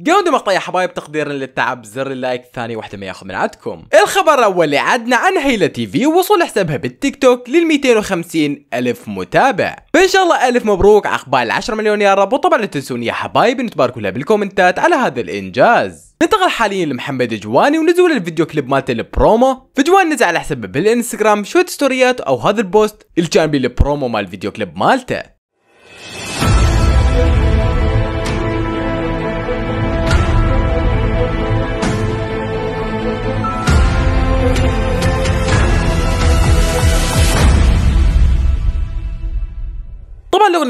جودة مقطع يا حبايب تقديرا للتعب زر اللايك ثاني واحدة ما ياخذ من عندكم الخبر الأول اللي عدنا عن هيلا تي في وصول حسابها بالتيك توك لل 250 ألف متابع فإن شاء الله ألف مبروك عقبال 10 مليون يا رب وطبعا لا تنسون يا حبايب أن تباركوا لها بالكومنتات على هذا الإنجاز ننتقل حاليا لمحمد جواني ونزول الفيديو كليب مالته البرومو فجوان نزل على حسابه بالانستغرام شوية ستوريات أو هذا البوست اللي كان بيه البرومو مال الفيديو كليب مالته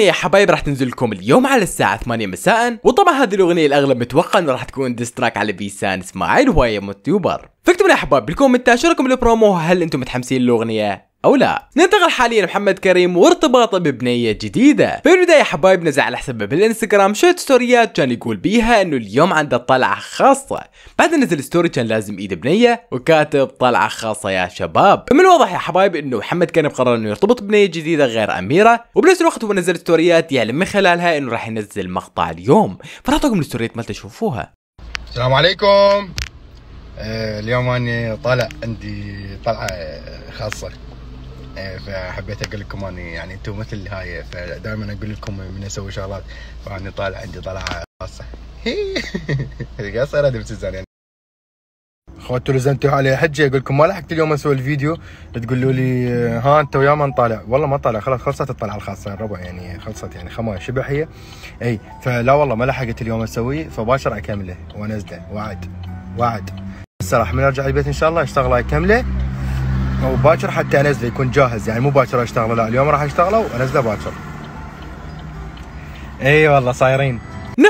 الاغنيه يا حبايب راح تنزل لكم اليوم على الساعه 8 مساء وطبعا هذه الاغنيه الاغلب متوقع انه راح تكون ديستراك على بيسان اسماعيل وهي يوتيوبر فاكتبوا يا حبايب بالكومنتات شو رايكم بالبرومو هل انتم متحمسين للاغنيه او لا ننتقل حاليا محمد كريم وارتباطه ببنيه جديده في البدايه حبايب نزل على حسابه بالانستغرام شوت ستوريات كان يقول بيها انه اليوم عنده طلعه خاصه بعد نزل ستوري كان لازم ايد بنيه وكاتب طلعه خاصه يا شباب من الواضح يا حبايب انه محمد كريم قرر انه يرتبط ببنيه جديده غير اميره وبنفس الوقت هو نزل ستوريات يعلم يعني من خلالها انه راح ينزل مقطع اليوم فراتكم الستوريات مالته شوفوها السلام عليكم آه، اليوم انا طالع عندي طلعه خاصه إيه، فحبيت اقول لكم اني يعني انتم مثل هاي فدائما اقول لكم من اسوي شغلات فاني طالع عندي طلعه خاصه قصرت بتزعل يعني اخواتي اذا علي حجه اقول لكم ما لحقت اليوم اسوي الفيديو تقولوا لي آه، ها انت ويا ما نطالع والله ما طالع خلاص خلصت الطلعه الخاصه الربع يعني خلصت يعني خماس شبح هي اي فلا والله ما لحقت اليوم اسويه فباشر اكمله وانزله وعد وعد هسه راح من ارجع البيت ان شاء الله اشتغل اكمله وباكر حتى انزله يكون جاهز يعني مو باكر اشتغله لا اليوم راح اشتغله وانزله باكر اي والله صايرين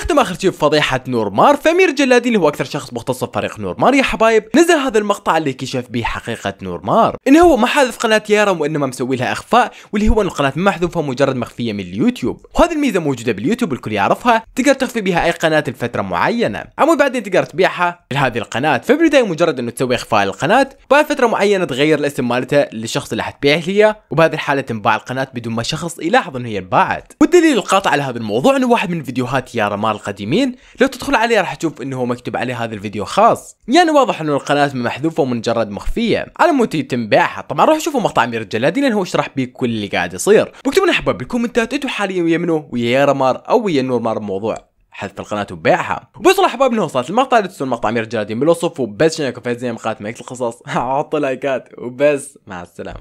بنستخدم اخر شيء فضيحه نور مار سمير جلادي اللي هو اكثر شخص مختص بفريق نور مار يا حبايب نزل هذا المقطع اللي كشف به حقيقه نور مار انه هو ما حذف قناه يارا وانما مسوي لها اخفاء واللي هو ان القناه محذوفه مجرد مخفيه من اليوتيوب وهذه الميزه موجوده باليوتيوب الكل يعرفها تقدر تخفي بها اي قناه لفتره معينه عمو بعدين تقدر تبيعها لهذه القناه فبالبدايه مجرد انه تسوي اخفاء للقناه بعد فتره معينه تغير الاسم مالتها للشخص اللي حتبيع ليا وبهذه الحاله تنباع القناه بدون ما شخص يلاحظ انه هي انباعت والدليل القاطع على هذا الموضوع انه واحد من فيديوهات يارا مار القديمين لو تدخل عليه راح تشوف انه مكتوب عليه هذا الفيديو خاص يعني واضح انه القناة محذوفة ومجرد مخفية على مود بيعها طبعا روح شوفوا مقطع امير الجلادي لان هو يشرح بيه كل اللي قاعد يصير واكتبوا لنا احباب بالكومنتات انتم حاليا ويا منو ويا يارمار او ويا نور مار الموضوع حذف القناة وبيعها وبس احباب انه وصلت المقطع لا تنسون مقطع امير الجلادي بالوصف وبس شنو فايزين زي مقاطع ملك القصص حطوا لايكات وبس مع السلامة